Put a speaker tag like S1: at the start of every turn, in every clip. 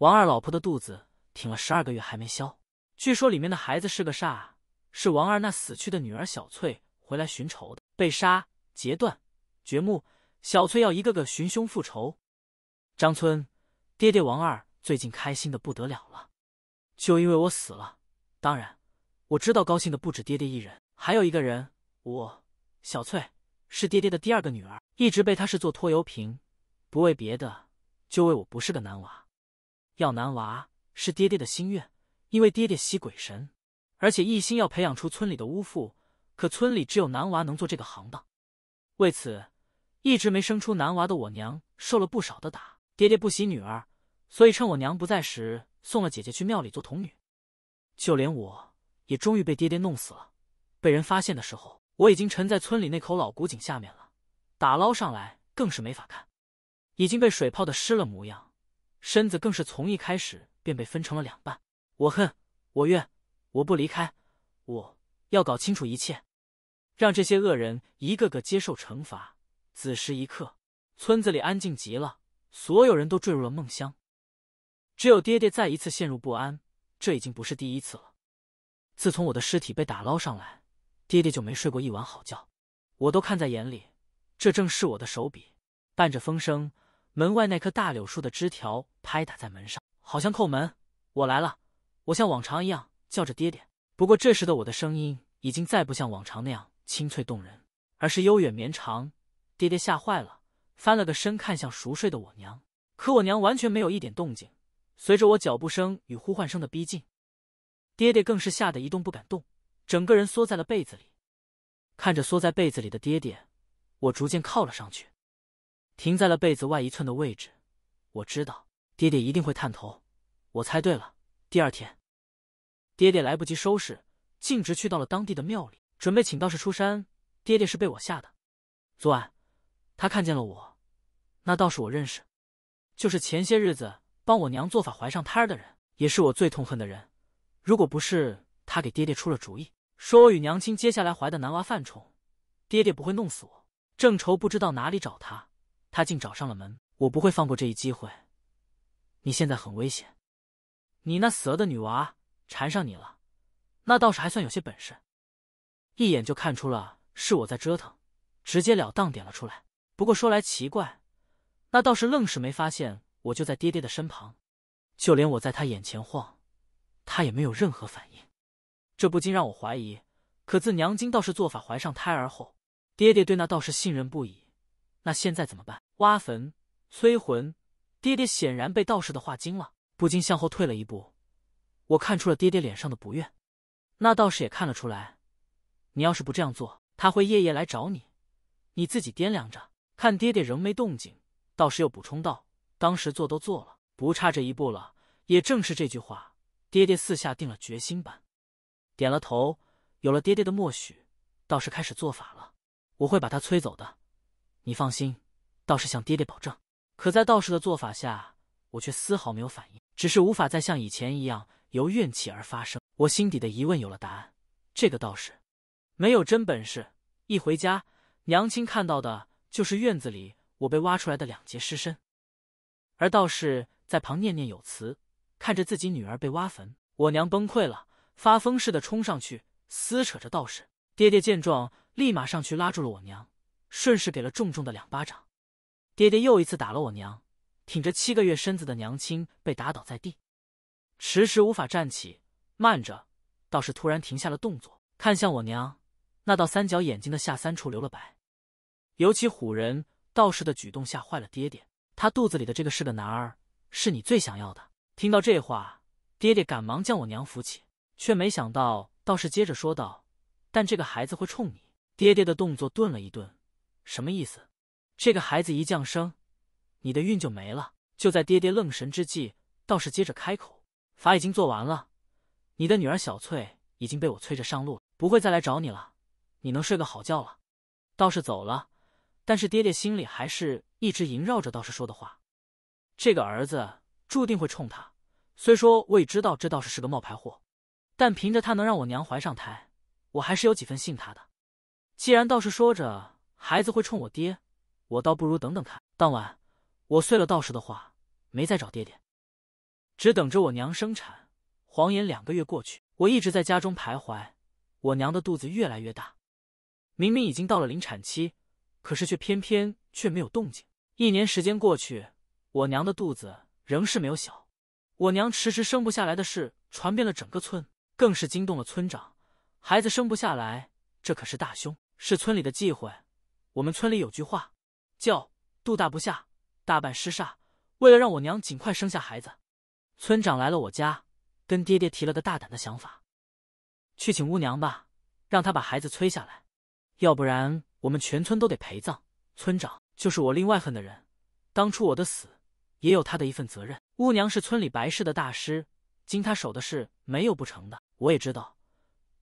S1: 王二老婆的肚子挺了十二个月还没消，据说里面的孩子是个煞，是王二那死去的女儿小翠回来寻仇的，被杀、截断、掘墓，小翠要一个个寻凶复仇。张村，爹爹王二最近开心的不得了了，就因为我死了。当然，我知道高兴的不止爹爹一人，还有一个人，我小翠，是爹爹的第二个女儿，一直被他视作拖油瓶，不为别的，就为我不是个男娃。要男娃是爹爹的心愿，因为爹爹喜鬼神，而且一心要培养出村里的巫妇。可村里只有男娃能做这个行当，为此一直没生出男娃的我娘受了不少的打。爹爹不喜女儿，所以趁我娘不在时送了姐姐去庙里做童女。就连我也终于被爹爹弄死了。被人发现的时候，我已经沉在村里那口老古井下面了，打捞上来更是没法看，已经被水泡的湿了模样。身子更是从一开始便被分成了两半。我恨，我怨，我不离开，我要搞清楚一切，让这些恶人一个个接受惩罚。子时一刻，村子里安静极了，所有人都坠入了梦乡，只有爹爹再一次陷入不安。这已经不是第一次了，自从我的尸体被打捞上来，爹爹就没睡过一晚好觉。我都看在眼里，这正是我的手笔。伴着风声。门外那棵大柳树的枝条拍打在门上，好像叩门。我来了，我像往常一样叫着爹爹。不过这时的我的声音已经再不像往常那样清脆动人，而是悠远绵长。爹爹吓坏了，翻了个身，看向熟睡的我娘。可我娘完全没有一点动静。随着我脚步声与呼唤声的逼近，爹爹更是吓得一动不敢动，整个人缩在了被子里。看着缩在被子里的爹爹，我逐渐靠了上去。停在了被子外一寸的位置，我知道爹爹一定会探头，我猜对了。第二天，爹爹来不及收拾，径直去到了当地的庙里，准备请道士出山。爹爹是被我吓的，昨晚他看见了我。那道士我认识，就是前些日子帮我娘做法怀上胎儿的人，也是我最痛恨的人。如果不是他给爹爹出了主意，说我与娘亲接下来怀的男娃犯冲，爹爹不会弄死我。正愁不知道哪里找他。他竟找上了门，我不会放过这一机会。你现在很危险，你那死了的女娃缠上你了，那道士还算有些本事，一眼就看出了是我在折腾，直截了当点了出来。不过说来奇怪，那道士愣是没发现我就在爹爹的身旁，就连我在他眼前晃，他也没有任何反应。这不禁让我怀疑，可自娘亲道士做法怀上胎儿后，爹爹对那道士信任不已。那现在怎么办？挖坟催魂。爹爹显然被道士的话惊了，不禁向后退了一步。我看出了爹爹脸上的不悦，那道士也看了出来。你要是不这样做，他会夜夜来找你。你自己掂量着。看爹爹仍没动静，道士又补充道：“当时做都做了，不差这一步了。”也正是这句话，爹爹四下定了决心般，点了头。有了爹爹的默许，道士开始做法了。我会把他催走的。你放心，道士向爹爹保证。可在道士的做法下，我却丝毫没有反应，只是无法再像以前一样由怨气而发生。我心底的疑问有了答案：这个道士没有真本事。一回家，娘亲看到的就是院子里我被挖出来的两截尸身，而道士在旁念念有词，看着自己女儿被挖坟，我娘崩溃了，发疯似的冲上去撕扯着道士。爹爹见状，立马上去拉住了我娘。顺势给了重重的两巴掌，爹爹又一次打了我娘。挺着七个月身子的娘亲被打倒在地，迟迟无法站起。慢着，道士突然停下了动作，看向我娘，那道三角眼睛的下三处留了白，尤其唬人。道士的举动吓坏了爹爹。他肚子里的这个是个男儿，是你最想要的。听到这话，爹爹赶忙将我娘扶起，却没想到道士接着说道：“但这个孩子会冲你。”爹爹的动作顿了一顿。什么意思？这个孩子一降生，你的运就没了。就在爹爹愣神之际，道士接着开口：“法已经做完了，你的女儿小翠已经被我催着上路，不会再来找你了，你能睡个好觉了。”道士走了，但是爹爹心里还是一直萦绕着道士说的话：“这个儿子注定会冲他。虽说我也知道这道士是个冒牌货，但凭着他能让我娘怀上胎，我还是有几分信他的。既然道士说着。”孩子会冲我爹，我倒不如等等看。当晚，我碎了道士的话，没再找爹爹，只等着我娘生产。谎言两个月过去，我一直在家中徘徊。我娘的肚子越来越大，明明已经到了临产期，可是却偏偏却没有动静。一年时间过去，我娘的肚子仍是没有小。我娘迟迟生不下来的事传遍了整个村，更是惊动了村长。孩子生不下来，这可是大凶，是村里的忌讳。我们村里有句话，叫“肚大不下，大办尸煞”。为了让我娘尽快生下孩子，村长来了我家，跟爹爹提了个大胆的想法，去请巫娘吧，让她把孩子催下来，要不然我们全村都得陪葬。村长就是我另外恨的人，当初我的死也有他的一份责任。巫娘是村里白事的大师，经他手的事没有不成的。我也知道，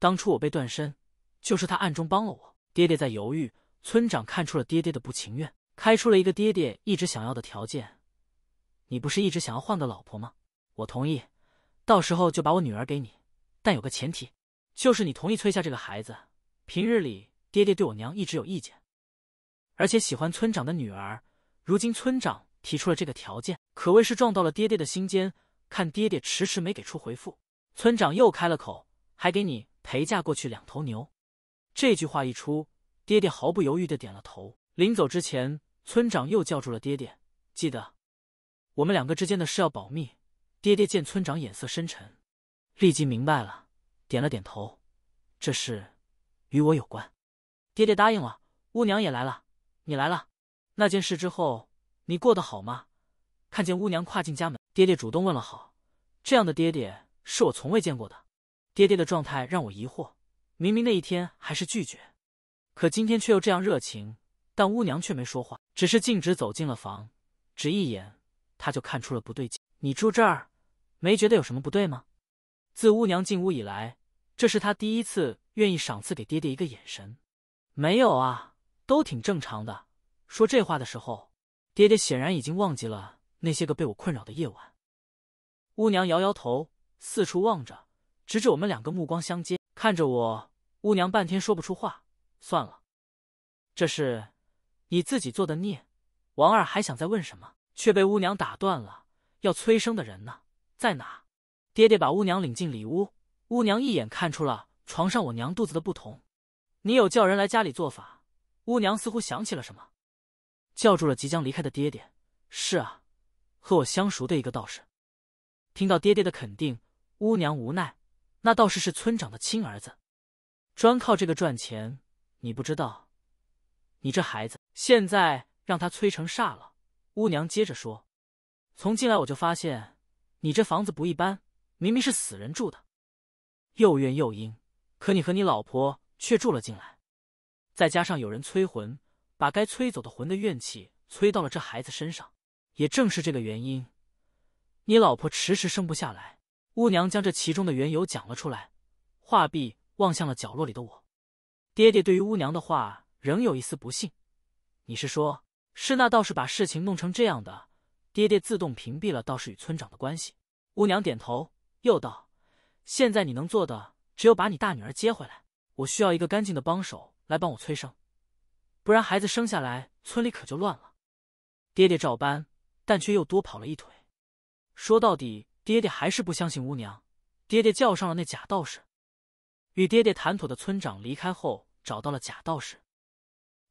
S1: 当初我被断身，就是他暗中帮了我。爹爹在犹豫。村长看出了爹爹的不情愿，开出了一个爹爹一直想要的条件。你不是一直想要换个老婆吗？我同意，到时候就把我女儿给你，但有个前提，就是你同意崔下这个孩子。平日里爹爹对我娘一直有意见，而且喜欢村长的女儿。如今村长提出了这个条件，可谓是撞到了爹爹的心尖。看爹爹迟迟没给出回复，村长又开了口，还给你陪嫁过去两头牛。这句话一出。爹爹毫不犹豫的点了头。临走之前，村长又叫住了爹爹，记得我们两个之间的事要保密。爹爹见村长眼色深沉，立即明白了，点了点头。这事与我有关，爹爹答应了。乌娘也来了，你来了。那件事之后，你过得好吗？看见乌娘跨进家门，爹爹主动问了好。这样的爹爹是我从未见过的，爹爹的状态让我疑惑，明明那一天还是拒绝。可今天却又这样热情，但乌娘却没说话，只是径直走进了房。只一眼，她就看出了不对劲。你住这儿，没觉得有什么不对吗？自乌娘进屋以来，这是她第一次愿意赏赐给爹爹一个眼神。没有啊，都挺正常的。说这话的时候，爹爹显然已经忘记了那些个被我困扰的夜晚。乌娘摇摇头，四处望着，直至我们两个目光相接，看着我，乌娘半天说不出话。算了，这是你自己做的孽。王二还想再问什么，却被巫娘打断了。要催生的人呢，在哪？爹爹把巫娘领进里屋，巫娘一眼看出了床上我娘肚子的不同。你有叫人来家里做法？巫娘似乎想起了什么，叫住了即将离开的爹爹。是啊，和我相熟的一个道士。听到爹爹的肯定，巫娘无奈。那道士是村长的亲儿子，专靠这个赚钱。你不知道，你这孩子现在让他催成煞了。巫娘接着说：“从进来我就发现，你这房子不一般，明明是死人住的，又怨又阴。可你和你老婆却住了进来，再加上有人催魂，把该催走的魂的怨气催到了这孩子身上。也正是这个原因，你老婆迟迟生不下来。”巫娘将这其中的缘由讲了出来，话毕望向了角落里的我。爹爹对于巫娘的话仍有一丝不信。你是说，是那道士把事情弄成这样的？爹爹自动屏蔽了道士与村长的关系。巫娘点头，又道：“现在你能做的只有把你大女儿接回来。我需要一个干净的帮手来帮我催生，不然孩子生下来，村里可就乱了。”爹爹照搬，但却又多跑了一腿。说到底，爹爹还是不相信巫娘。爹爹叫上了那假道士。与爹爹谈妥的村长离开后。找到了假道士，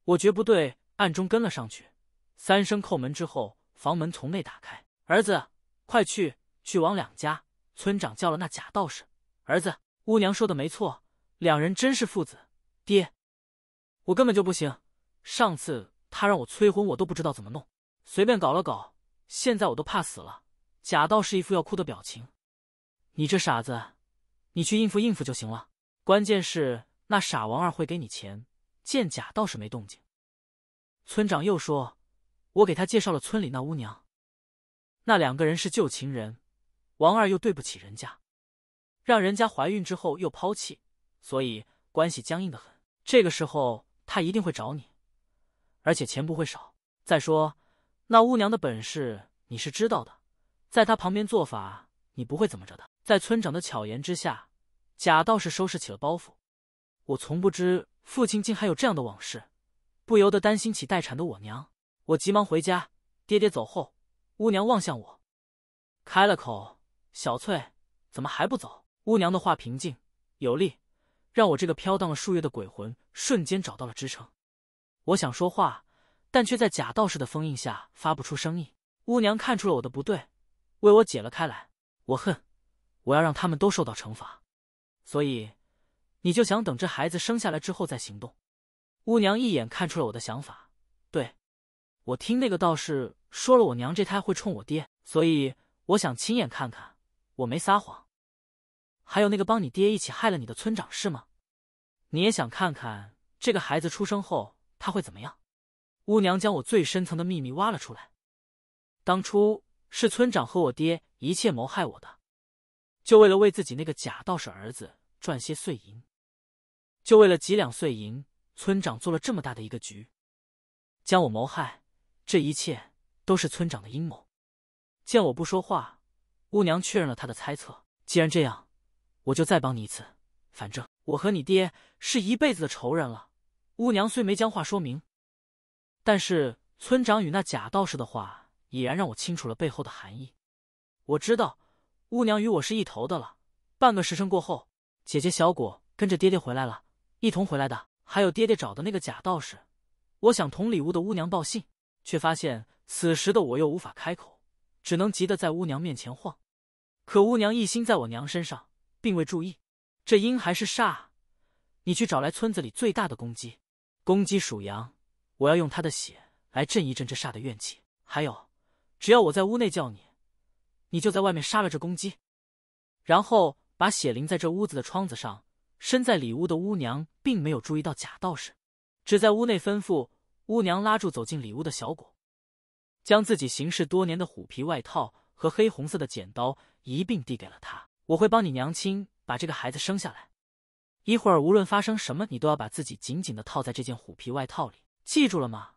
S1: 我绝不对，暗中跟了上去。三声叩门之后，房门从内打开。儿子，快去去往两家！村长叫了那假道士。儿子，乌娘说的没错，两人真是父子。爹，我根本就不行。上次他让我催婚，我都不知道怎么弄，随便搞了搞。现在我都怕死了。假道士一副要哭的表情。你这傻子，你去应付应付就行了。关键是。那傻王二会给你钱，见贾倒是没动静。村长又说：“我给他介绍了村里那巫娘，那两个人是旧情人，王二又对不起人家，让人家怀孕之后又抛弃，所以关系僵硬的很。这个时候他一定会找你，而且钱不会少。再说那巫娘的本事你是知道的，在他旁边做法，你不会怎么着的。”在村长的巧言之下，贾道士收拾起了包袱。我从不知父亲竟还有这样的往事，不由得担心起待产的我娘。我急忙回家，爹爹走后，巫娘望向我，开了口：“小翠，怎么还不走？”巫娘的话平静有力，让我这个飘荡了数月的鬼魂瞬间找到了支撑。我想说话，但却在假道士的封印下发不出声音。巫娘看出了我的不对，为我解了开来。我恨，我要让他们都受到惩罚，所以。你就想等这孩子生下来之后再行动？乌娘一眼看出了我的想法。对，我听那个道士说了，我娘这胎会冲我爹，所以我想亲眼看看。我没撒谎。还有那个帮你爹一起害了你的村长是吗？你也想看看这个孩子出生后他会怎么样？乌娘将我最深层的秘密挖了出来。当初是村长和我爹一切谋害我的，就为了为自己那个假道士儿子赚些碎银。就为了几两碎银，村长做了这么大的一个局，将我谋害。这一切都是村长的阴谋。见我不说话，乌娘确认了他的猜测。既然这样，我就再帮你一次。反正我和你爹是一辈子的仇人了。乌娘虽没将话说明，但是村长与那假道士的话已然让我清楚了背后的含义。我知道，乌娘与我是一头的了。半个时辰过后，姐姐小果跟着爹爹回来了。一同回来的还有爹爹找的那个假道士。我想同里屋的巫娘报信，却发现此时的我又无法开口，只能急得在巫娘面前晃。可巫娘一心在我娘身上，并未注意。这阴还是煞？你去找来村子里最大的公鸡，公鸡属羊，我要用它的血来镇一镇这煞的怨气。还有，只要我在屋内叫你，你就在外面杀了这公鸡，然后把血淋在这屋子的窗子上。身在里屋的巫娘并没有注意到假道士，只在屋内吩咐巫娘拉住走进里屋的小果，将自己行事多年的虎皮外套和黑红色的剪刀一并递给了他。我会帮你娘亲把这个孩子生下来，一会儿无论发生什么，你都要把自己紧紧的套在这件虎皮外套里，记住了吗？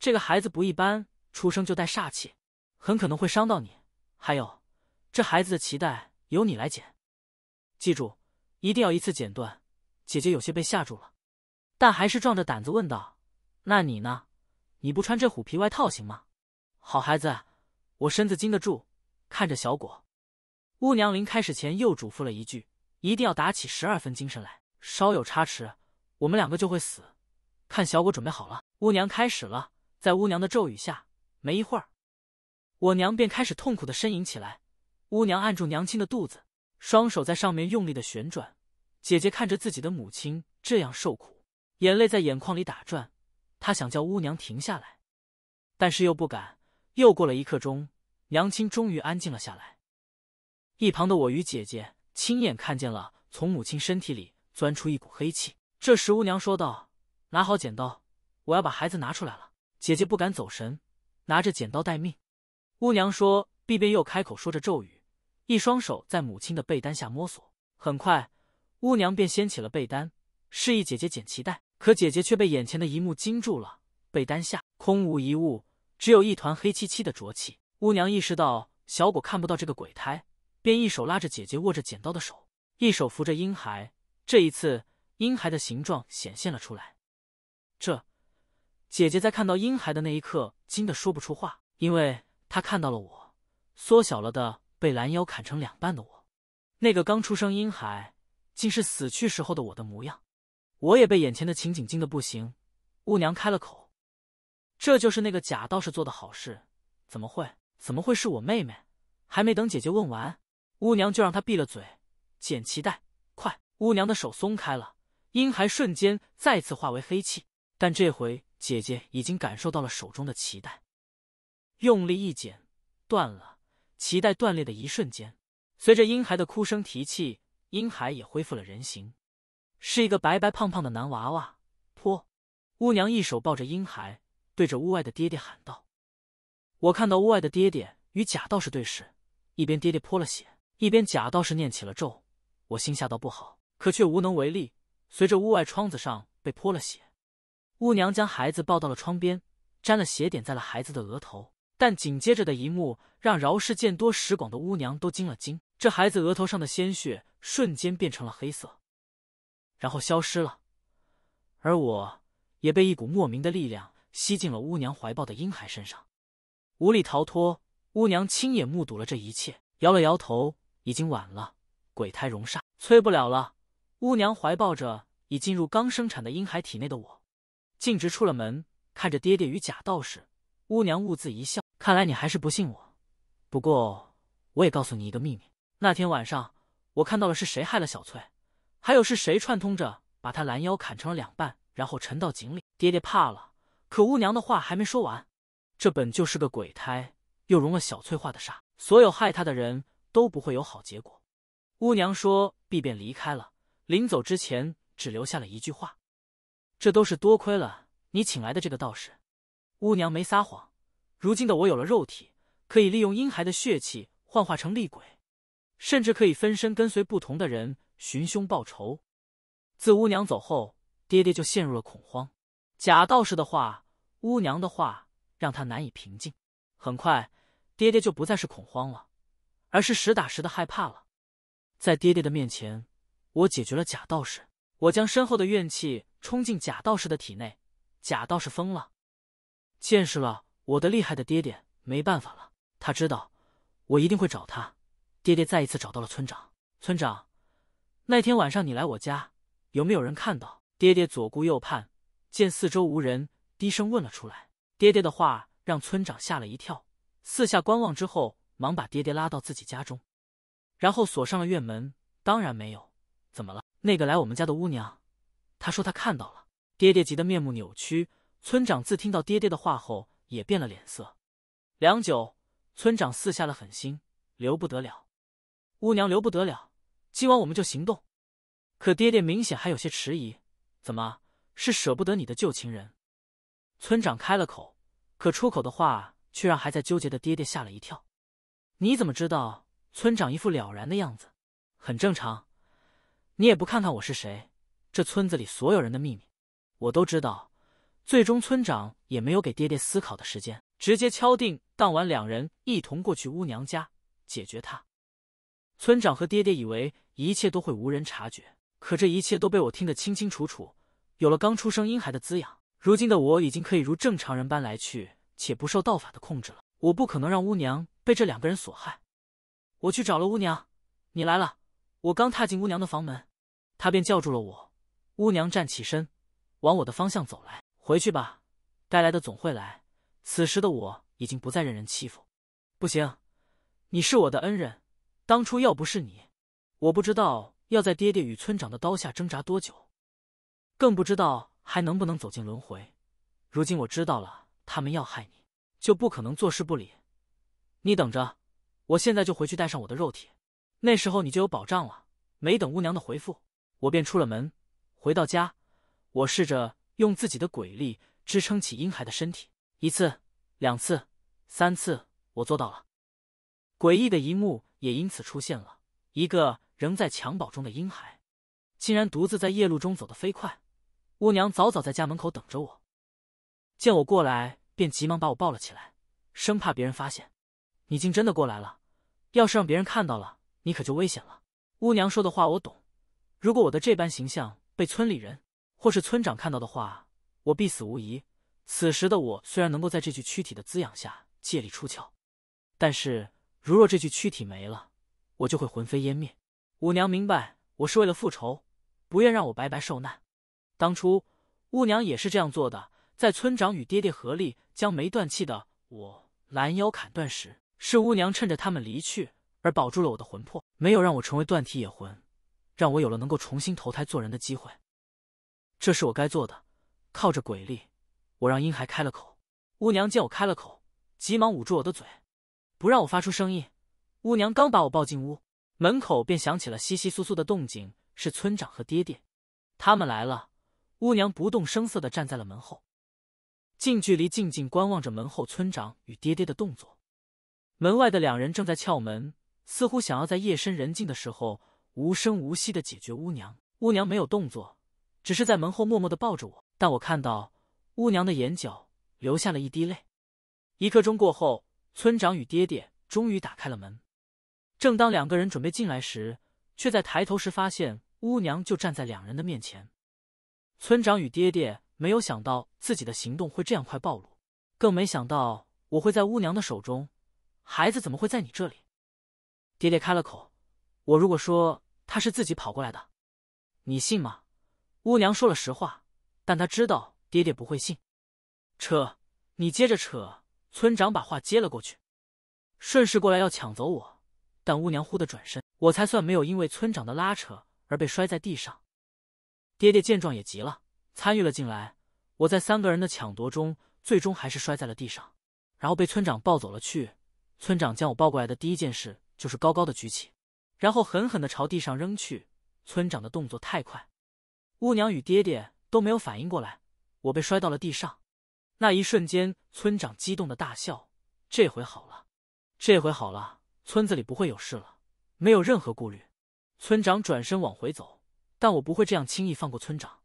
S1: 这个孩子不一般，出生就带煞气，很可能会伤到你。还有，这孩子的脐带由你来剪，记住。一定要一次剪断。姐姐有些被吓住了，但还是壮着胆子问道：“那你呢？你不穿这虎皮外套行吗？”“好孩子，我身子经得住。”看着小果，巫娘临开始前又嘱咐了一句：“一定要打起十二分精神来，稍有差池，我们两个就会死。”看小果准备好了，巫娘开始了。在巫娘的咒语下，没一会儿，我娘便开始痛苦的呻吟起来。巫娘按住娘亲的肚子。双手在上面用力的旋转，姐姐看着自己的母亲这样受苦，眼泪在眼眶里打转。她想叫巫娘停下来，但是又不敢。又过了一刻钟，娘亲终于安静了下来。一旁的我与姐姐亲眼看见了从母亲身体里钻出一股黑气。这时巫娘说道：“拿好剪刀，我要把孩子拿出来了。”姐姐不敢走神，拿着剪刀待命。巫娘说毕便又开口说着咒语。一双手在母亲的被单下摸索，很快，巫娘便掀起了被单，示意姐姐捡脐带。可姐姐却被眼前的一幕惊住了：被单下空无一物，只有一团黑漆漆的浊气。巫娘意识到小果看不到这个鬼胎，便一手拉着姐姐握着剪刀的手，一手扶着婴孩。这一次，婴孩的形状显现了出来。这，姐姐在看到婴孩的那一刻惊得说不出话，因为她看到了我缩小了的。被拦腰砍成两半的我，那个刚出生婴孩，竟是死去时候的我的模样。我也被眼前的情景惊得不行。乌娘开了口：“这就是那个假道士做的好事，怎么会？怎么会是我妹妹？”还没等姐姐问完，巫娘就让她闭了嘴，剪脐带，快！巫娘的手松开了，婴孩瞬间再次化为黑气。但这回姐姐已经感受到了手中的脐带，用力一剪，断了。脐带断裂的一瞬间，随着婴孩的哭声提气，婴孩也恢复了人形，是一个白白胖胖的男娃娃。泼！巫娘一手抱着婴孩，对着屋外的爹爹喊道：“我看到屋外的爹爹与假道士对视，一边爹爹泼了血，一边假道士念起了咒。我心下道不好，可却无能为力。随着屋外窗子上被泼了血，巫娘将孩子抱到了窗边，沾了血点在了孩子的额头。”但紧接着的一幕，让饶氏见多识广的巫娘都惊了惊。这孩子额头上的鲜血瞬间变成了黑色，然后消失了。而我也被一股莫名的力量吸进了巫娘怀抱的婴孩身上，无力逃脱。巫娘亲眼目睹了这一切，摇了摇头：“已经晚了，鬼胎容煞，催不了了。”巫娘怀抱着已进入刚生产的婴孩体内的我，径直出了门，看着爹爹与假道士。巫娘兀自一笑，看来你还是不信我。不过，我也告诉你一个秘密。那天晚上，我看到了是谁害了小翠，还有是谁串通着把她拦腰砍成了两半，然后沉到井里。爹爹怕了。可巫娘的话还没说完，这本就是个鬼胎，又融了小翠化的煞，所有害她的人都不会有好结果。巫娘说毕便离开了，临走之前只留下了一句话：这都是多亏了你请来的这个道士。巫娘没撒谎，如今的我有了肉体，可以利用婴孩的血气幻化成厉鬼，甚至可以分身跟随不同的人寻凶报仇。自巫娘走后，爹爹就陷入了恐慌。假道士的话，巫娘的话让他难以平静。很快，爹爹就不再是恐慌了，而是实打实的害怕了。在爹爹的面前，我解决了假道士，我将身后的怨气冲进假道士的体内，假道士疯了。见识了我的厉害的爹爹，没办法了，他知道我一定会找他。爹爹再一次找到了村长。村长，那天晚上你来我家，有没有人看到？爹爹左顾右盼，见四周无人，低声问了出来。爹爹的话让村长吓了一跳，四下观望之后，忙把爹爹拉到自己家中，然后锁上了院门。当然没有，怎么了？那个来我们家的姑娘，她说她看到了。爹爹急得面目扭曲。村长自听到爹爹的话后，也变了脸色。良久，村长四下了狠心，留不得了，乌娘留不得了。今晚我们就行动。可爹爹明显还有些迟疑，怎么是舍不得你的旧情人？村长开了口，可出口的话却让还在纠结的爹爹吓了一跳。你怎么知道？村长一副了然的样子，很正常。你也不看看我是谁，这村子里所有人的秘密，我都知道。最终，村长也没有给爹爹思考的时间，直接敲定当晚两人一同过去巫娘家解决他。村长和爹爹以为一切都会无人察觉，可这一切都被我听得清清楚楚。有了刚出生婴孩的滋养，如今的我已经可以如正常人般来去，且不受道法的控制了。我不可能让乌娘被这两个人所害。我去找了乌娘，你来了。我刚踏进乌娘的房门，她便叫住了我。乌娘站起身，往我的方向走来。回去吧，该来的总会来。此时的我已经不再任人欺负。不行，你是我的恩人，当初要不是你，我不知道要在爹爹与村长的刀下挣扎多久，更不知道还能不能走进轮回。如今我知道了，他们要害你，就不可能坐视不理。你等着，我现在就回去带上我的肉体，那时候你就有保障了。没等乌娘的回复，我便出了门。回到家，我试着。用自己的鬼力支撑起婴孩的身体，一次、两次、三次，我做到了。诡异的一幕也因此出现了：一个仍在襁褓中的婴孩，竟然独自在夜路中走得飞快。乌娘早早在家门口等着我，见我过来便急忙把我抱了起来，生怕别人发现。你竟真的过来了！要是让别人看到了，你可就危险了。乌娘说的话我懂，如果我的这般形象被村里人……或是村长看到的话，我必死无疑。此时的我虽然能够在这具躯体的滋养下借力出窍，但是如若这具躯体没了，我就会魂飞烟灭。五娘明白我是为了复仇，不愿让我白白受难。当初，五娘也是这样做的。在村长与爹爹合力将没断气的我拦腰砍断时，是五娘趁着他们离去而保住了我的魂魄，没有让我成为断体野魂，让我有了能够重新投胎做人的机会。这是我该做的。靠着鬼力，我让婴孩开了口。乌娘见我开了口，急忙捂住我的嘴，不让我发出声音。乌娘刚把我抱进屋，门口便响起了窸窸窣窣的动静，是村长和爹爹他们来了。乌娘不动声色地站在了门后，近距离静静观望着门后村长与爹爹的动作。门外的两人正在撬门，似乎想要在夜深人静的时候无声无息地解决乌娘。乌娘没有动作。只是在门后默默的抱着我，但我看到乌娘的眼角流下了一滴泪。一刻钟过后，村长与爹爹终于打开了门。正当两个人准备进来时，却在抬头时发现乌娘就站在两人的面前。村长与爹爹没有想到自己的行动会这样快暴露，更没想到我会在乌娘的手中。孩子怎么会在你这里？爹爹开了口：“我如果说他是自己跑过来的，你信吗？”乌娘说了实话，但她知道爹爹不会信。扯，你接着扯。村长把话接了过去，顺势过来要抢走我，但乌娘忽的转身，我才算没有因为村长的拉扯而被摔在地上。爹爹见状也急了，参与了进来。我在三个人的抢夺中，最终还是摔在了地上，然后被村长抱走了去。村长将我抱过来的第一件事就是高高的举起，然后狠狠的朝地上扔去。村长的动作太快。姑娘与爹爹都没有反应过来，我被摔到了地上。那一瞬间，村长激动的大笑：“这回好了，这回好了，村子里不会有事了，没有任何顾虑。”村长转身往回走，但我不会这样轻易放过村长。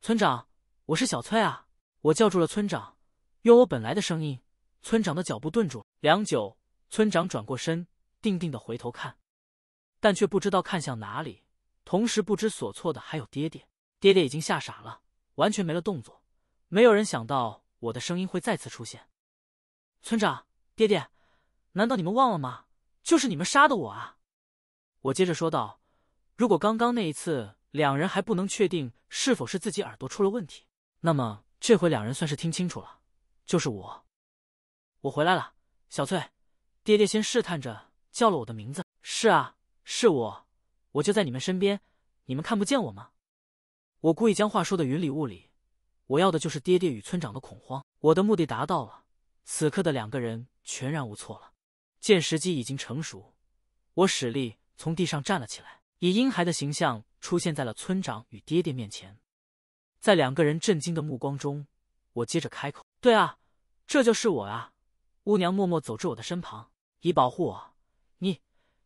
S1: 村长，我是小翠啊！我叫住了村长，用我本来的声音。村长的脚步顿住，良久，村长转过身，定定的回头看，但却不知道看向哪里。同时不知所措的还有爹爹。爹爹已经吓傻了，完全没了动作。没有人想到我的声音会再次出现。村长，爹爹，难道你们忘了吗？就是你们杀的我啊！我接着说道：“如果刚刚那一次两人还不能确定是否是自己耳朵出了问题，那么这回两人算是听清楚了，就是我，我回来了。”小翠，爹爹先试探着叫了我的名字：“是啊，是我，我就在你们身边，你们看不见我吗？”我故意将话说的云里雾里，我要的就是爹爹与村长的恐慌，我的目的达到了。此刻的两个人全然无措了，见时机已经成熟，我使力从地上站了起来，以婴孩的形象出现在了村长与爹爹面前。在两个人震惊的目光中，我接着开口：“对啊，这就是我啊。”乌娘默默走至我的身旁，以保护我。你，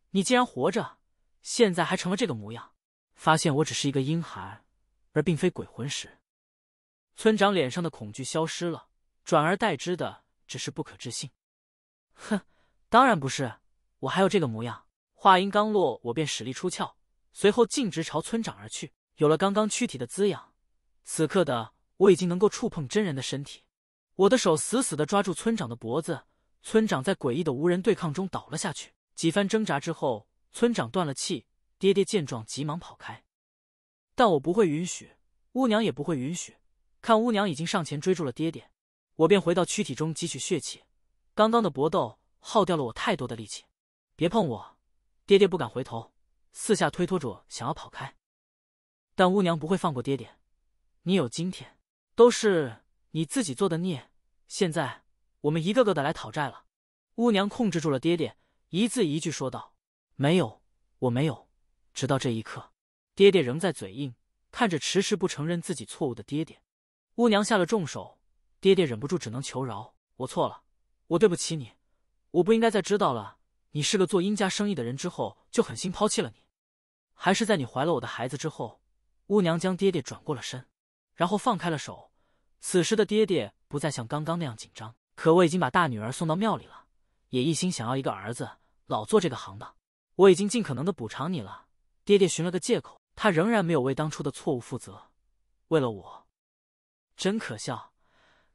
S1: 你竟然活着，现在还成了这个模样，发现我只是一个婴孩。而并非鬼魂时，村长脸上的恐惧消失了，转而代之的只是不可置信。哼，当然不是，我还有这个模样。话音刚落，我便使力出鞘，随后径直朝村长而去。有了刚刚躯体的滋养，此刻的我已经能够触碰真人的身体。我的手死死的抓住村长的脖子，村长在诡异的无人对抗中倒了下去。几番挣扎之后，村长断了气。爹爹见状，急忙跑开。但我不会允许，乌娘也不会允许。看，乌娘已经上前追住了爹爹，我便回到躯体中汲取血气。刚刚的搏斗耗掉了我太多的力气。别碰我，爹爹不敢回头，四下推脱着想要跑开。但乌娘不会放过爹爹，你有今天都是你自己做的孽。现在我们一个个的来讨债了。乌娘控制住了爹爹，一字一句说道：“没有，我没有。”直到这一刻。爹爹仍在嘴硬，看着迟迟不承认自己错误的爹爹，乌娘下了重手，爹爹忍不住只能求饶：“我错了，我对不起你，我不应该在知道了你是个做殷家生意的人之后就狠心抛弃了你，还是在你怀了我的孩子之后。”乌娘将爹爹转过了身，然后放开了手。此时的爹爹不再像刚刚那样紧张。可我已经把大女儿送到庙里了，也一心想要一个儿子，老做这个行当，我已经尽可能的补偿你了。爹爹寻了个借口。他仍然没有为当初的错误负责，为了我，真可笑。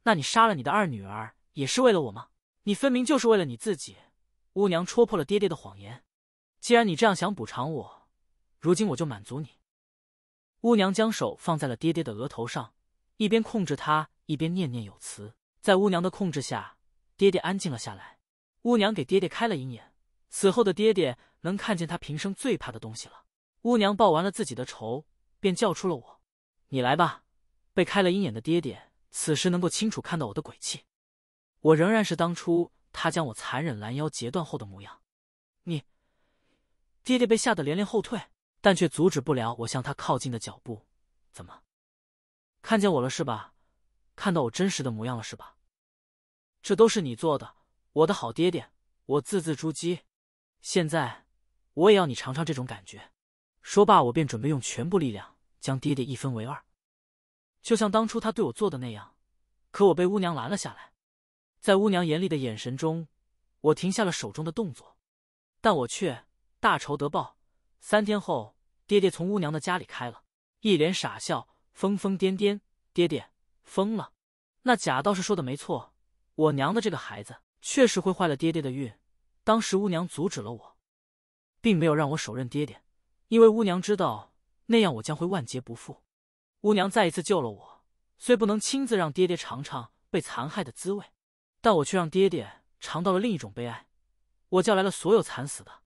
S1: 那你杀了你的二女儿也是为了我吗？你分明就是为了你自己。乌娘戳破了爹爹的谎言。既然你这样想补偿我，如今我就满足你。乌娘将手放在了爹爹的额头上，一边控制他，一边念念有词。在乌娘的控制下，爹爹安静了下来。乌娘给爹爹开了阴眼，此后的爹爹能看见他平生最怕的东西了。乌娘报完了自己的仇，便叫出了我：“你来吧。”被开了鹰眼的爹爹此时能够清楚看到我的鬼气，我仍然是当初他将我残忍拦腰截断后的模样。你爹爹被吓得连连后退，但却阻止不了我向他靠近的脚步。怎么，看见我了是吧？看到我真实的模样了是吧？这都是你做的，我的好爹爹！我字字珠玑，现在我也要你尝尝这种感觉。说罢，我便准备用全部力量将爹爹一分为二，就像当初他对我做的那样。可我被乌娘拦了下来，在乌娘严厉的眼神中，我停下了手中的动作。但我却大仇得报。三天后，爹爹从乌娘的家里开了，一脸傻笑，疯疯癫癫。爹爹疯了。那假道士说的没错，我娘的这个孩子确实会坏了爹爹的运。当时乌娘阻止了我，并没有让我手刃爹爹。因为乌娘知道那样我将会万劫不复，乌娘再一次救了我。虽不能亲自让爹爹尝尝被残害的滋味，但我却让爹爹尝到了另一种悲哀。我叫来了所有惨死的，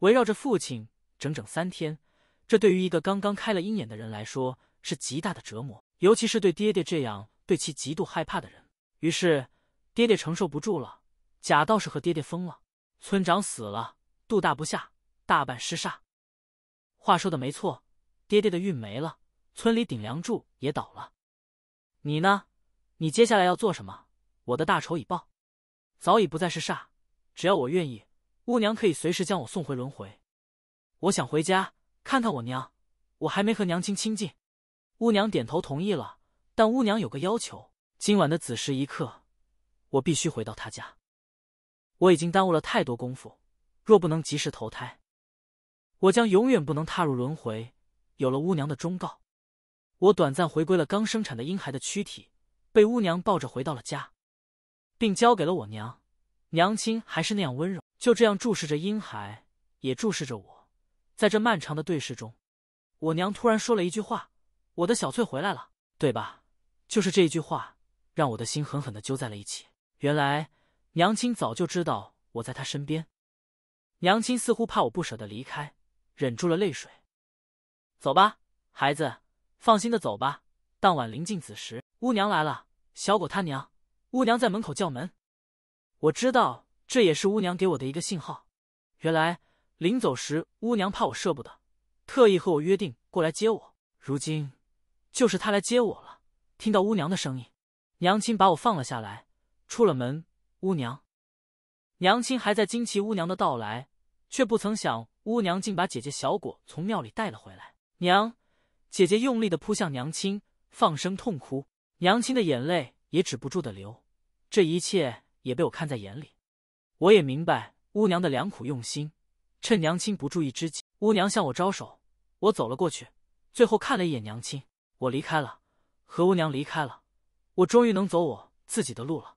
S1: 围绕着父亲整整三天。这对于一个刚刚开了鹰眼的人来说是极大的折磨，尤其是对爹爹这样对其极度害怕的人。于是爹爹承受不住了，假道士和爹爹疯了，村长死了，肚大不下，大半失煞。话说的没错，爹爹的运没了，村里顶梁柱也倒了。你呢？你接下来要做什么？我的大仇已报，早已不再是煞。只要我愿意，巫娘可以随时将我送回轮回。我想回家看看我娘，我还没和娘亲亲近。巫娘点头同意了，但巫娘有个要求：今晚的子时一刻，我必须回到他家。我已经耽误了太多功夫，若不能及时投胎。我将永远不能踏入轮回。有了巫娘的忠告，我短暂回归了刚生产的婴孩的躯体，被巫娘抱着回到了家，并交给了我娘。娘亲还是那样温柔，就这样注视着婴孩，也注视着我。在这漫长的对视中，我娘突然说了一句：“话我的小翠回来了，对吧？”就是这一句话，让我的心狠狠的揪在了一起。原来娘亲早就知道我在她身边。娘亲似乎怕我不舍得离开。忍住了泪水，走吧，孩子，放心的走吧。当晚临近子时，乌娘来了，小狗他娘，乌娘在门口叫门。我知道这也是乌娘给我的一个信号。原来临走时，乌娘怕我舍不得，特意和我约定过来接我。如今，就是她来接我了。听到乌娘的声音，娘亲把我放了下来，出了门。乌娘，娘亲还在惊奇乌娘的到来，却不曾想。乌娘竟把姐姐小果从庙里带了回来。娘，姐姐用力的扑向娘亲，放声痛哭，娘亲的眼泪也止不住的流。这一切也被我看在眼里，我也明白乌娘的良苦用心。趁娘亲不注意之际，乌娘向我招手，我走了过去，最后看了一眼娘亲，我离开了，和姑娘离开了，我终于能走我自己的路了。